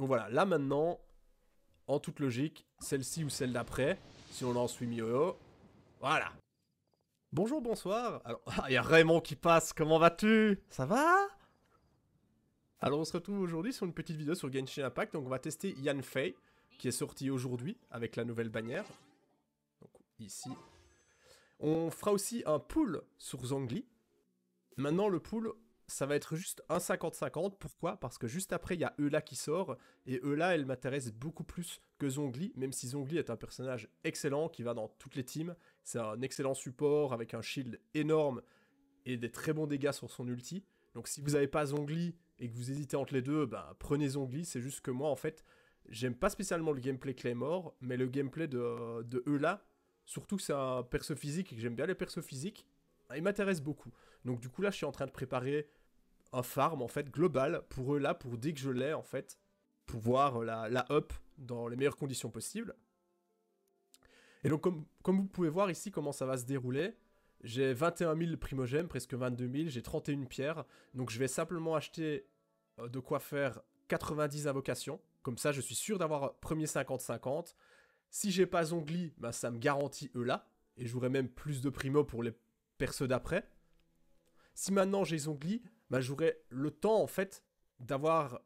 Donc voilà, là maintenant, en toute logique, celle-ci ou celle d'après, si on en suit mieux. Voilà. Bonjour, bonsoir. Alors, ah, il y a Raymond qui passe, comment vas-tu Ça va Alors, on se retrouve aujourd'hui sur une petite vidéo sur Genshin Impact. Donc, on va tester Yanfei Fei, qui est sorti aujourd'hui avec la nouvelle bannière. Donc, ici. On fera aussi un pool sur Zhongli. Maintenant, le pool, ça va être juste un 50-50. Pourquoi Parce que juste après, il y a Eula qui sort, et Eula, elle m'intéresse beaucoup plus que Zongli, même si Zongli est un personnage excellent qui va dans toutes les teams. C'est un excellent support avec un shield énorme et des très bons dégâts sur son ulti. Donc si vous n'avez pas Zongli et que vous hésitez entre les deux, ben, prenez Zongli. C'est juste que moi, en fait, j'aime pas spécialement le gameplay Claymore, mais le gameplay de, de Eula, surtout que c'est un perso physique et que j'aime bien les persos physiques, il m'intéresse beaucoup. Donc du coup là, je suis en train de préparer un farm en fait global pour eux là pour dès que je l'ai en fait pouvoir euh, la, la up dans les meilleures conditions possibles. Et donc comme, comme vous pouvez voir ici comment ça va se dérouler, j'ai 21 000 primogèmes, presque 22 000, j'ai 31 pierres, donc je vais simplement acheter euh, de quoi faire 90 invocations, comme ça je suis sûr d'avoir premier 50-50. Si j'ai pas Zongli, bah, ça me garantit eux là, et j'aurai même plus de primo pour les persos d'après. Si maintenant j'ai Zongli, bah, le temps en fait d'avoir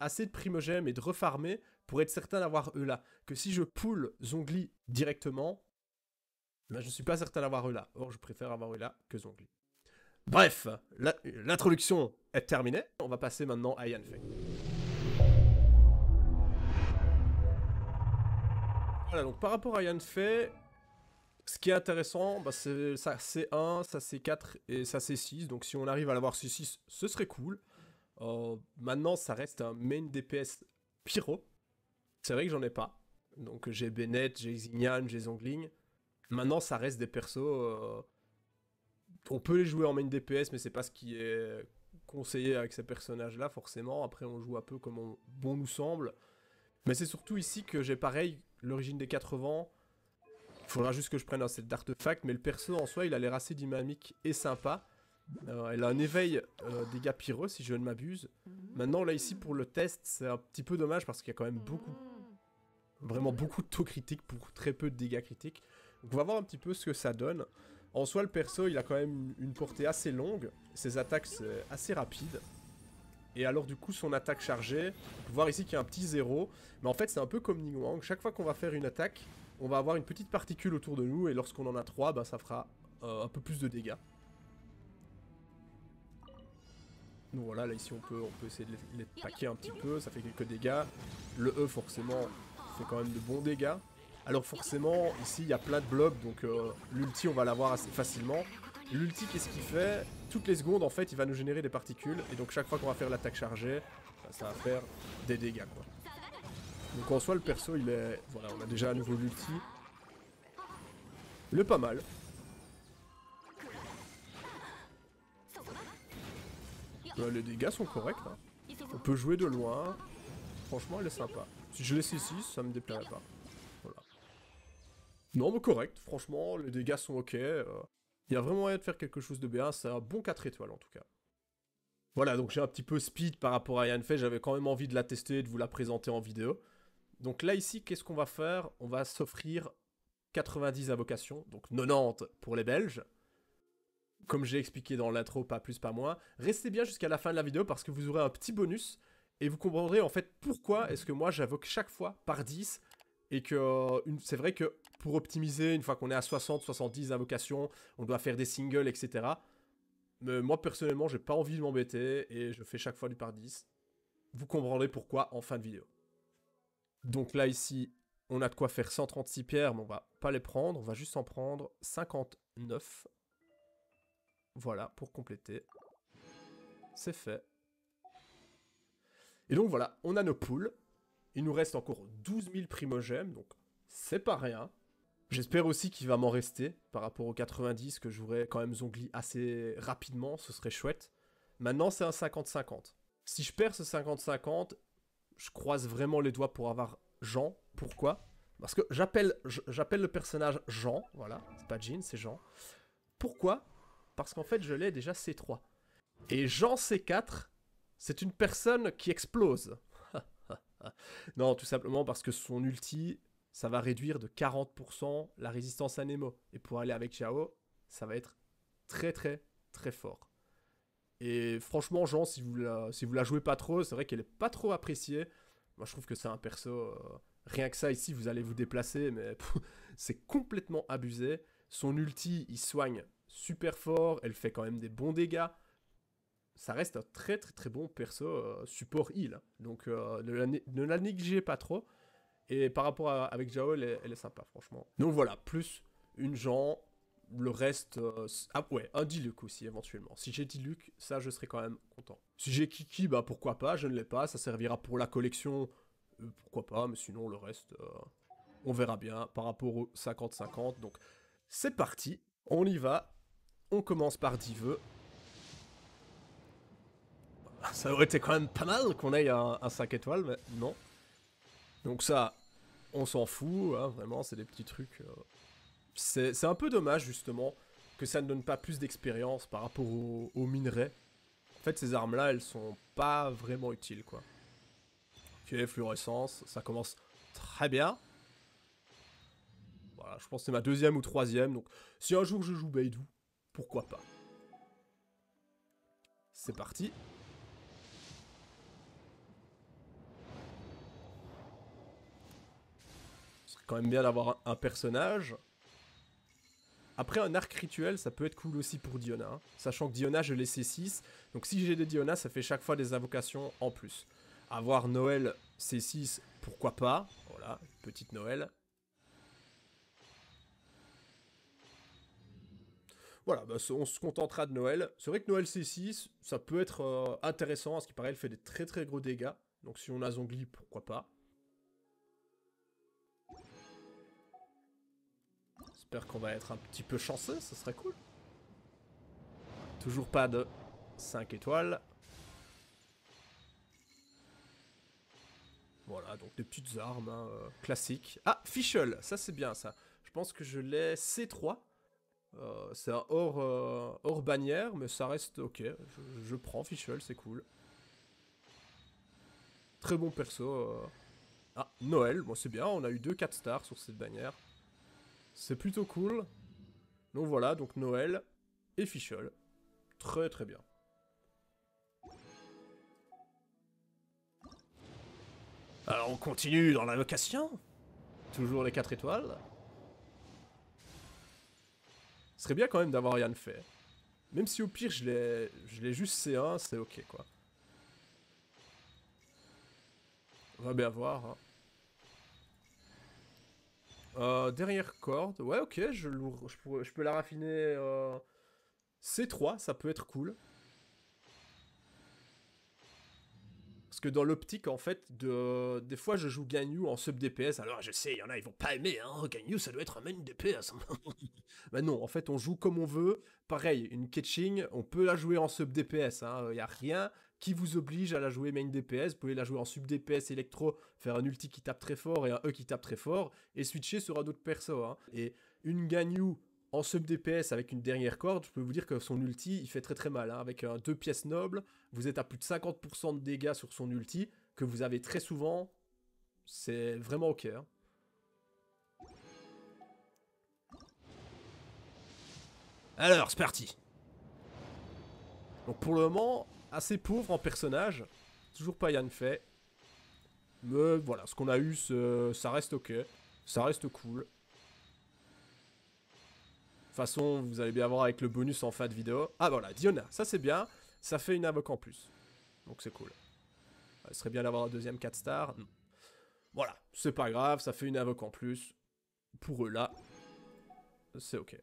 assez de primogèmes et de refarmer pour être certain d'avoir eux là. Que si je pull Zongli directement, bah, je ne suis pas certain d'avoir eux là. Or, je préfère avoir eux là que Zongli. Bref, l'introduction est terminée. On va passer maintenant à Yanfei. Voilà, donc par rapport à Yanfei, ce qui est intéressant, bah, c'est ça c'est 1, ça c'est 4 et ça c'est 6. Donc si on arrive à l'avoir sur 6 ce serait cool. Euh, maintenant, ça reste un main DPS pyro. C'est vrai que j'en ai pas. Donc j'ai Bennett, j'ai Xignan, j'ai Zongling. Maintenant, ça reste des persos. Euh, on peut les jouer en main DPS, mais c'est pas ce qui est conseillé avec ces personnages-là, forcément. Après, on joue un peu comme on... bon nous semble. Mais c'est surtout ici que j'ai pareil l'origine des vents. Il Faudra juste que je prenne un set d'artefact, mais le perso en soi, il a l'air assez dynamique et sympa. Euh, elle a un éveil euh, dégâts pyro, si je ne m'abuse. Mhm. Maintenant, là, ici, pour le test, c'est un petit peu dommage parce qu'il y a quand même beaucoup... Mhm. Vraiment beaucoup de taux critiques pour très peu de dégâts critiques. Donc, on va voir un petit peu ce que ça donne. En soi, le perso, il a quand même une portée assez longue. Ses attaques, c'est assez rapide. Et alors du coup son attaque chargée, on peut voir ici qu'il y a un petit zéro, mais en fait c'est un peu comme Ning chaque fois qu'on va faire une attaque, on va avoir une petite particule autour de nous, et lorsqu'on en a 3, bah, ça fera euh, un peu plus de dégâts. Donc voilà, là ici on peut, on peut essayer de les, paquer taquer un petit peu, ça fait quelques dégâts. Le E forcément fait quand même de bons dégâts. Alors forcément, ici il y a plein de blocs, donc euh, l'ulti on va l'avoir assez facilement. L'ulti qu'est-ce qu'il fait Toutes les secondes en fait il va nous générer des particules, et donc chaque fois qu'on va faire l'attaque chargée, bah, ça va faire des dégâts quoi. Donc en soi, le perso, il est... Voilà, on a déjà à nouveau multi le pas mal. Euh, les dégâts sont corrects. Hein. On peut jouer de loin. Franchement, elle est sympa. Si je laisse ici, ça me déplairait pas. Voilà. Non, mais correct. Franchement, les dégâts sont ok. Euh. Il n'y y a vraiment rien de faire quelque chose de bien. C'est un bon 4 étoiles, en tout cas. Voilà, donc j'ai un petit peu speed par rapport à Yann Fait. J'avais quand même envie de la tester et de vous la présenter en vidéo. Donc là, ici, qu'est-ce qu'on va faire On va s'offrir 90 invocations, donc 90 pour les Belges. Comme j'ai expliqué dans l'intro, pas plus, pas moins. Restez bien jusqu'à la fin de la vidéo parce que vous aurez un petit bonus et vous comprendrez en fait pourquoi est-ce que moi j'invoque chaque fois par 10 et que euh, c'est vrai que pour optimiser, une fois qu'on est à 60, 70 invocations, on doit faire des singles, etc. Mais moi personnellement, j'ai pas envie de m'embêter et je fais chaque fois du par 10. Vous comprendrez pourquoi en fin de vidéo. Donc là, ici, on a de quoi faire 136 pierres, mais on va pas les prendre. On va juste en prendre 59. Voilà, pour compléter. C'est fait. Et donc voilà, on a nos poules. Il nous reste encore 12 000 primogèmes, donc c'est pas rien. J'espère aussi qu'il va m'en rester par rapport aux 90 que j'aurais quand même zongli assez rapidement, ce serait chouette. Maintenant c'est un 50-50. Si je perds ce 50-50, je croise vraiment les doigts pour avoir Jean. Pourquoi Parce que j'appelle le personnage Jean, voilà, c'est pas Jean, c'est Jean. Pourquoi Parce qu'en fait, je l'ai déjà C3. Et Jean C4, c'est une personne qui explose. non, tout simplement parce que son ulti, ça va réduire de 40% la résistance à Nemo. Et pour aller avec Chao, ça va être très très très fort. Et franchement, Jean, si vous la, la jouez pas trop, c'est vrai qu'elle est pas trop appréciée. Moi, je trouve que c'est un perso. Euh, rien que ça, ici, vous allez vous déplacer, mais c'est complètement abusé. Son ulti, il soigne super fort. Elle fait quand même des bons dégâts. Ça reste un très très très bon perso euh, support heal. Donc euh, ne, la, négligez pas trop. Et par rapport avec Jao, elle est sympa, franchement. Donc voilà, plus une Jean le reste, euh, ah ouais, un Diluc aussi éventuellement. Si j'ai Diluc, ça je serais quand même content. Si j'ai Kiki, bah pourquoi pas, je ne l'ai pas, ça servira pour la collection, euh, pourquoi pas, mais sinon le reste, euh, on verra bien par rapport aux 50-50. Donc c'est parti, on y va, on commence par Diveux. Ça aurait été quand même pas mal qu'on ait un, 5 étoiles, mais non. Donc ça, on s'en fout, hein, vraiment, c'est des petits trucs. C'est un peu dommage, justement, que ça ne donne pas plus d'expérience par rapport aux minerais. En fait, ces armes-là, elles sont pas vraiment utiles, quoi. Ok, fluorescence, ça commence très bien. Voilà, je pense que c'est ma deuxième ou troisième, donc si un jour je joue Beidou, pourquoi pas. C'est parti. C'est quand même bien d'avoir un personnage. Après, un arc rituel, ça peut être cool aussi pour Diona. Hein. Sachant que Diona, je l'ai 6. Donc si j'ai des Diona, ça fait chaque fois des invocations en plus. Avoir Noël C6, pourquoi pas. Voilà, petite Noël. Voilà, bah, on se contentera de Noël. C'est vrai que Noël C6, ça peut être euh, intéressant. parce hein, ce paraît, elle fait des très très gros dégâts. Donc si on a Zongli, pourquoi pas. J'espère qu'on va être un petit peu chanceux, ça serait cool. Toujours pas de 5 étoiles. Voilà, donc des petites armes hein, euh, classiques. Ah, Fischl, ça c'est bien ça. Je pense que je l'ai C3. Euh, c'est un hors, euh, hors bannière, mais ça reste ok. Je, prends Fischl, c'est cool. Très bon perso. Ah, Noël, bon c'est bien, on a eu deux 4 stars sur cette bannière. C'est plutôt cool. Donc voilà, donc Noël et Fischl. Très très bien. Alors on continue dans la location. Toujours les 4 étoiles. Ce serait bien quand même d'avoir rien fait. Même si au pire je l'ai juste C1, c'est ok quoi. On va bien voir. Hein. Euh, derrière corde, ouais, ok, je, je, peux la raffiner. Euh, C3, ça peut être cool. Parce que dans l'optique, en fait, de... des fois je joue Ganyu en sub DPS. Alors je sais, il y en a, ils vont pas aimer, hein. Ganyu, ça doit être un main DPS. Mais hein. bah non, en fait, on joue comme on veut. Pareil, une catching, on peut la jouer en sub DPS. Il hein. y a rien qui vous oblige à la jouer main DPS. Vous pouvez la jouer en sub DPS électro, faire un ulti qui tape très fort et un E qui tape très fort, et switcher sur un autre perso. Hein. Et une Ganyu en sub DPS avec une dernière corde, je peux vous dire que son ulti, il fait très très mal. Hein. Avec euh, deux pièces nobles, vous êtes à plus de 50% de dégâts sur son ulti, que vous avez très souvent. C'est vraiment ok. Hein. Alors, c'est parti Donc pour le moment, assez pauvre en personnage. Toujours pas Yann fait. Mais voilà, ce qu'on a eu, ça reste ok. Ça reste cool. De toute façon, vous allez bien voir avec le bonus en fin de vidéo. Ah voilà, Diona, ça c'est bien. Ça fait une invoque en plus. Donc c'est cool. Ce euh, serait bien d'avoir un deuxième 4 stars. Voilà, c'est pas grave, ça fait une invoque en plus. Pour eux là, c'est ok.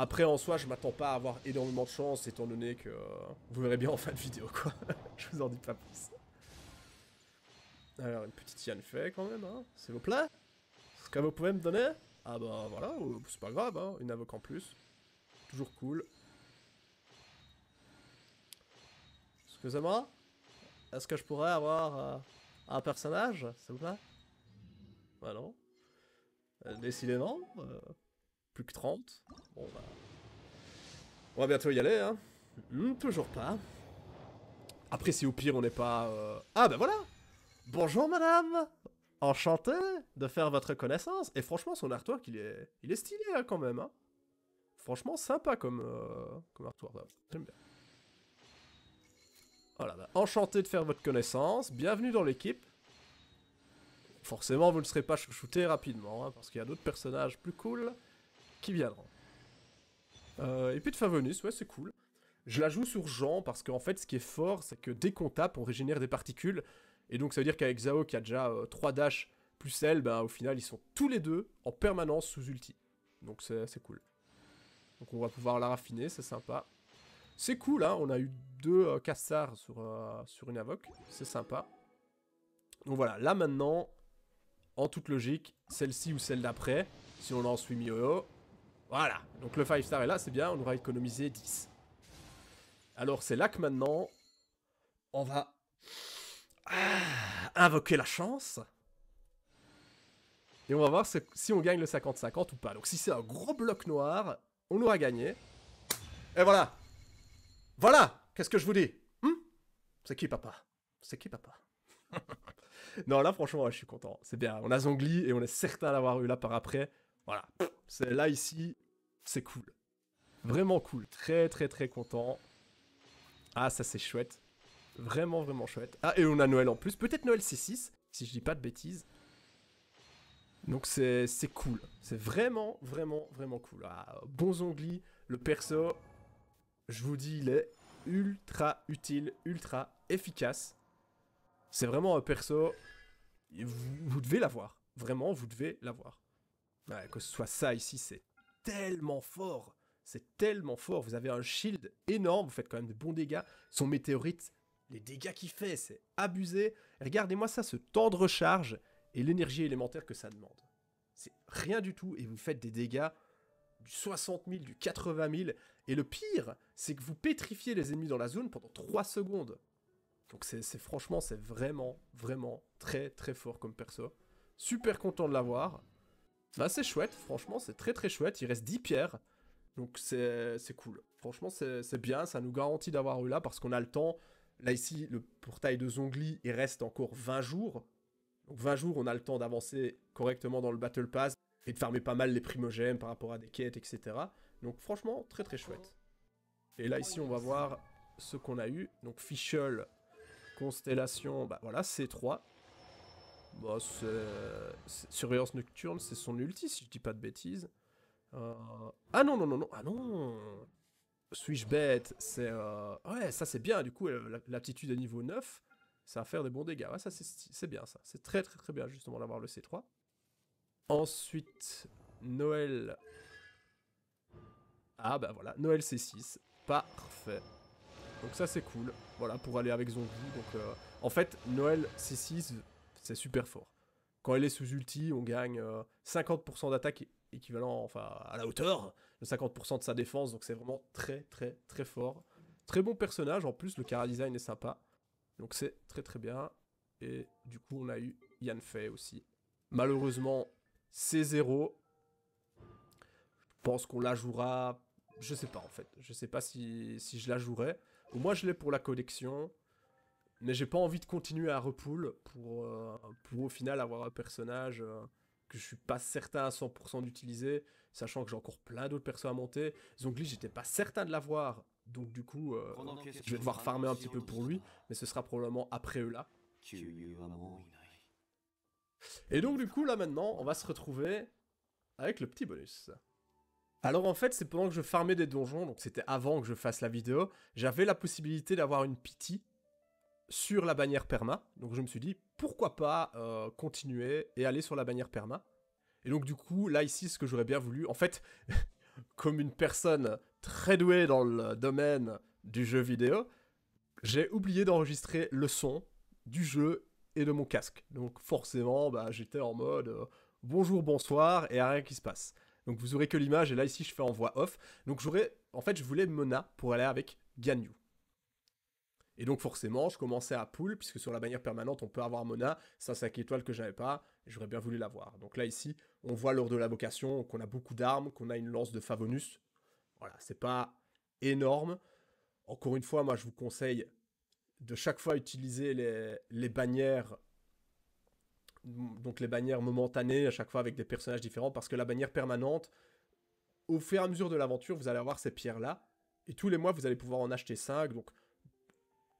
Après, en soi, je m'attends pas à avoir énormément de chance, étant donné que euh, vous verrez bien en fin de vidéo, quoi. je vous en dis pas plus. Alors, une petite Yann fait quand même, hein, s'il vous plaît. Ce que vous pouvez me donner Ah bah voilà, c'est pas grave, hein, une avocat en plus. Toujours cool. Excusez-moi Est-ce que je pourrais avoir euh, un personnage, s'il vous plaît Bah non. Euh, décidément que 30. Bon bah... On va bientôt y aller, hein. hum, toujours pas. Après, si au pire, on n'est pas... Euh, ah, ben voilà Bonjour, madame Enchanté de faire votre connaissance. Et franchement, son artwork, il est, il est stylé, hein, quand même. Hein. Franchement, sympa comme, euh, artwork. J'aime bien. Voilà, oh enchanté de faire votre connaissance. Bienvenue dans l'équipe. Forcément, vous ne serez pas shooté rapidement, parce qu'il y a d'autres personnages plus cool qui viendront. Euh, et puis de Favonus, ouais, c'est cool. Je la joue sur Jean parce qu'en fait, ce qui est fort, c'est que dès qu'on tape, on régénère des particules. Et donc, ça veut dire qu'avec Zao qui a déjà 3 euh, dash plus elle, bah, au final, ils sont tous les deux en permanence sous ulti. Donc, c'est cool. Donc, on va pouvoir la raffiner, c'est sympa. C'est cool, hein, on a eu deux euh, sur, euh, sur une avoc, c'est sympa. Donc voilà, là maintenant, en toute logique, celle-ci ou celle d'après, si on lance suit Mio, voilà. Donc le 5 star est là, c'est bien, on aura économisé 10. Alors c'est là que maintenant, on va ah, invoquer la chance. Et on va voir si on gagne le 50-50 ou pas. Donc si c'est un gros bloc noir, on aura gagné. Et voilà Voilà Qu'est-ce que je vous dis hmm? C'est qui papa C'est qui papa Non là franchement je suis content. C'est bien. On a Zongli et on est certain d'avoir eu là par après. Voilà. C'est là ici, c'est cool. Vraiment cool. Très très très content. Ah ça c'est chouette. Vraiment vraiment chouette. Ah et on a Noël en plus. Peut-être Noël C6, si je dis pas de bêtises. Donc c'est cool. C'est vraiment vraiment vraiment cool. Ah, bon zongli, le perso, je vous dis il est ultra utile, ultra efficace. C'est vraiment un perso, vous devez l'avoir. Vraiment, vous devez l'avoir que ce soit ça ici, c'est tellement fort. C'est tellement fort. Vous avez un shield énorme, vous faites quand même de bons dégâts. Son météorite, les dégâts qu'il fait, c'est abusé. Regardez-moi ça, ce temps de recharge et l'énergie élémentaire que ça demande. C'est rien du tout et vous faites des dégâts du 60 000, du 80 000. Et le pire, c'est que vous pétrifiez les ennemis dans la zone pendant 3 secondes. Donc c'est franchement, c'est vraiment, vraiment très très fort comme perso. Super content de l'avoir c'est chouette, franchement c'est très très chouette, il reste 10 pierres, donc c'est cool. Franchement c'est bien, ça nous garantit d'avoir eu là parce qu'on a le temps. Là ici, le portail de Zongli, il reste encore 20 jours. Donc 20 jours, on a le temps d'avancer correctement dans le Battle Pass et de farmer pas mal les primogènes par rapport à des quêtes, etc. Donc franchement, très très chouette. Et là ici, on va voir ce qu'on a eu. Donc Fischl, Constellation, bah voilà, C3. Bah, Surveillance nocturne, c'est son ulti, si je dis pas de bêtises. Euh, ah non, non, non, non, ah non Suis-je bête C'est. Euh, ouais, ça c'est bien, du coup, euh, l'aptitude à niveau 9, ça va faire des bons dégâts. Ouais, ça c'est bien, ça. C'est très, très, très bien, justement, d'avoir le C3. Ensuite, Noël. Ah bah voilà, Noël C6. Parfait. Donc ça c'est cool. Voilà, pour aller avec Zombie. Donc en fait, Noël C6 c'est super fort. Quand elle est sous ulti, on gagne 50% euh, d'attaque équivalent enfin, à la hauteur de 50% de sa défense, donc c'est vraiment très très très fort. Très bon personnage, en plus le cara design est sympa, donc c'est très très bien. Et du coup on a eu Yann Fei aussi. Malheureusement, c'est zéro. Je pense qu'on la jouera, je sais pas en fait, je sais pas si, si je la jouerai. Moi je l'ai pour la collection, mais j'ai pas envie de continuer à repoule pour, euh, pour au final avoir un personnage euh, que je suis pas certain à 100% d'utiliser, sachant que j'ai encore plein d'autres persos à monter. Zongli, j'étais pas certain de l'avoir, donc du coup, euh, je vais devoir farmer un petit peu pour lui, mais ce sera probablement après eux là. Et donc du coup, là maintenant, on va se retrouver avec le petit bonus. Alors en fait, c'est pendant que je farmais des donjons, donc c'était avant que je fasse la vidéo, j'avais la possibilité d'avoir une pity sur la bannière perma. Donc je me suis dit, pourquoi pas euh, continuer et aller sur la bannière perma. Et donc du coup, là ici, ce que j'aurais bien voulu, en fait, comme une personne très douée dans le domaine du jeu vidéo, j'ai oublié d'enregistrer le son du jeu et de mon casque. Donc forcément, bah, j'étais en mode euh, bonjour, bonsoir et rien qui se passe. Donc vous aurez que l'image et là ici je fais en voix off. Donc j'aurais, en fait, je voulais Mona pour aller avec Ganyu. Et donc forcément, je commençais à poule, puisque sur la bannière permanente, on peut avoir Mona, ça 5 étoiles que j'avais pas, j'aurais bien voulu l'avoir. Donc là ici, on voit lors de la vocation qu'on a beaucoup d'armes, qu'on a une lance de Favonus. Voilà, c'est pas énorme. Encore une fois, moi je vous conseille de chaque fois utiliser les, les bannières donc les bannières momentanées à chaque fois avec des personnages différents parce que la bannière permanente au fur et à mesure de l'aventure vous allez avoir ces pierres là et tous les mois vous allez pouvoir en acheter 5 donc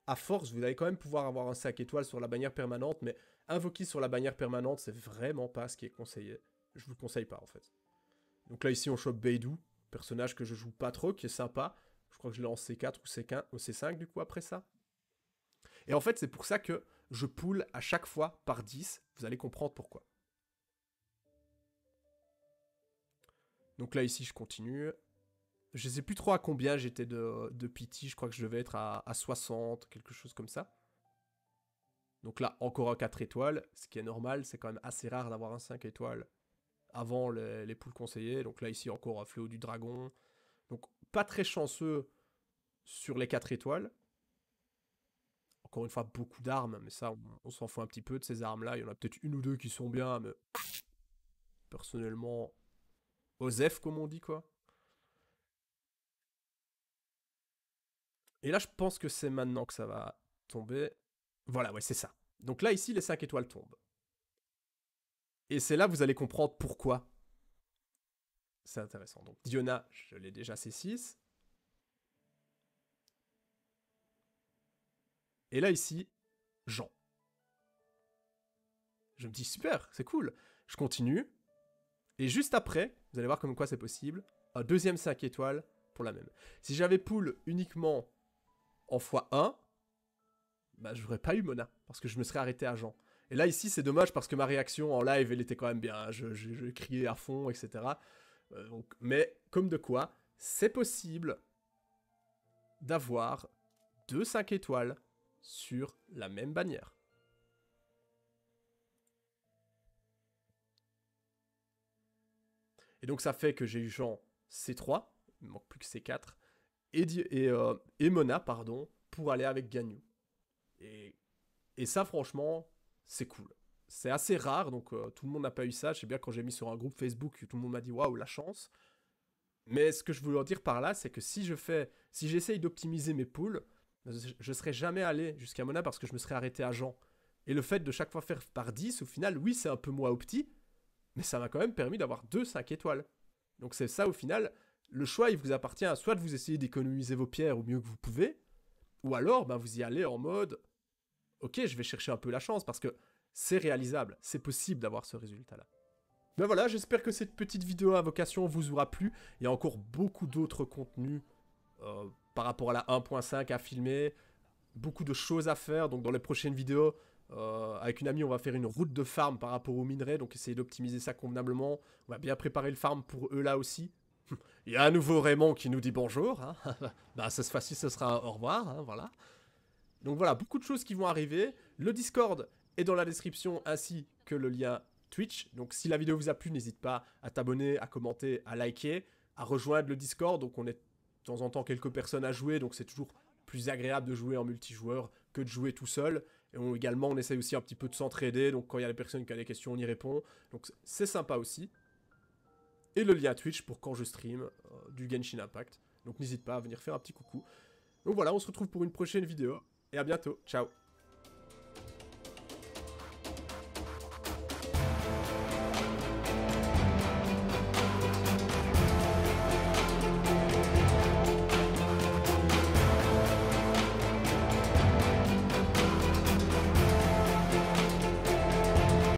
à force, vous allez quand même pouvoir avoir un sac étoile sur la bannière permanente, mais invoquer sur la bannière permanente, c'est vraiment pas ce qui est conseillé. Je vous conseille pas, en fait. Donc là, ici, on chope Beidou, personnage que je joue pas trop, qui est sympa. Je crois que je l'ai en C4 ou C5, ou C5, du coup, après ça. Et en fait, c'est pour ça que je poule à chaque fois par 10. Vous allez comprendre pourquoi. Donc là, ici, je continue je sais plus trop à combien j'étais de, de Pity, je crois que je devais être à, 60, quelque chose comme ça. Donc là, encore un 4 étoiles, ce qui est normal, c'est quand même assez rare d'avoir un 5 étoiles avant les, poules conseillées. Donc là, ici, encore un fléau du dragon. Donc pas très chanceux sur les 4 étoiles. Encore une fois, beaucoup d'armes, mais ça, on, s'en fout un petit peu de ces armes-là. Il y en a peut-être une ou deux qui sont bien, mais personnellement, Osef, comme on dit, quoi. Et là, je pense que c'est maintenant que ça va tomber. Voilà, ouais, c'est ça. Donc là, ici, les 5 étoiles tombent. Et c'est là vous allez comprendre pourquoi. C'est intéressant. Donc Diona, je l'ai déjà, c'est 6. Et là, ici, Jean. Je me dis, super, c'est cool. Je continue. Et juste après, vous allez voir comme quoi c'est possible, un deuxième 5 étoiles pour la même. Si j'avais pool uniquement en x1, bah, j'aurais pas eu Mona, parce que je me serais arrêté à Jean. Et là, ici, c'est dommage parce que ma réaction en live, elle était quand même bien. Hein. Je, je, criais à fond, etc. Euh, mais comme de quoi, c'est possible d'avoir deux 5 étoiles sur la même bannière. Et donc, ça fait que j'ai eu Jean C3, il me manque plus que C4 et, euh, et, Mona pardon, pour aller avec Ganyu. Et, et ça, franchement, c'est cool. C'est assez rare, donc euh, tout le monde n'a pas eu ça. Je sais bien quand j'ai mis sur un groupe Facebook, tout le monde m'a dit waouh, la chance. Mais ce que je voulais dire par là, c'est que si je fais, si j'essaye d'optimiser mes poules, je serais jamais allé jusqu'à Mona parce que je me serais arrêté à Jean. Et le fait de chaque fois faire par 10, au final, oui, c'est un peu moins opti, mais ça m'a quand même permis d'avoir 2 5 étoiles. Donc c'est ça au final, le choix, il vous appartient à soit de vous essayer d'économiser vos pierres au mieux que vous pouvez, ou alors ben, vous y allez en mode Ok, je vais chercher un peu la chance parce que c'est réalisable, c'est possible d'avoir ce résultat-là. Mais ben voilà, j'espère que cette petite vidéo à vocation vous aura plu. Il y a encore beaucoup d'autres contenus euh, par rapport à la 1.5 à filmer, beaucoup de choses à faire. Donc dans les prochaines vidéos, euh, avec une amie, on va faire une route de farm par rapport aux minerais, donc essayer d'optimiser ça convenablement. On va bien préparer le farm pour eux là aussi, il y a un nouveau Raymond qui nous dit bonjour. Hein. bah, cette fois-ci, ce sera au revoir. Hein, voilà. Donc voilà, beaucoup de choses qui vont arriver. Le Discord est dans la description ainsi que le lien Twitch. Donc si la vidéo vous a plu, n'hésite pas à t'abonner, à commenter, à liker, à rejoindre le Discord. Donc on est de temps en temps quelques personnes à jouer, donc c'est toujours plus agréable de jouer en multijoueur que de jouer tout seul. Et on, également, on essaye aussi un petit peu de s'entraider. Donc quand il y a des personnes qui ont des questions, on y répond. Donc c'est sympa aussi et le lien Twitch pour quand je stream euh, du Genshin Impact. Donc n'hésite pas à venir faire un petit coucou. Donc voilà, on se retrouve pour une prochaine vidéo et à bientôt. Ciao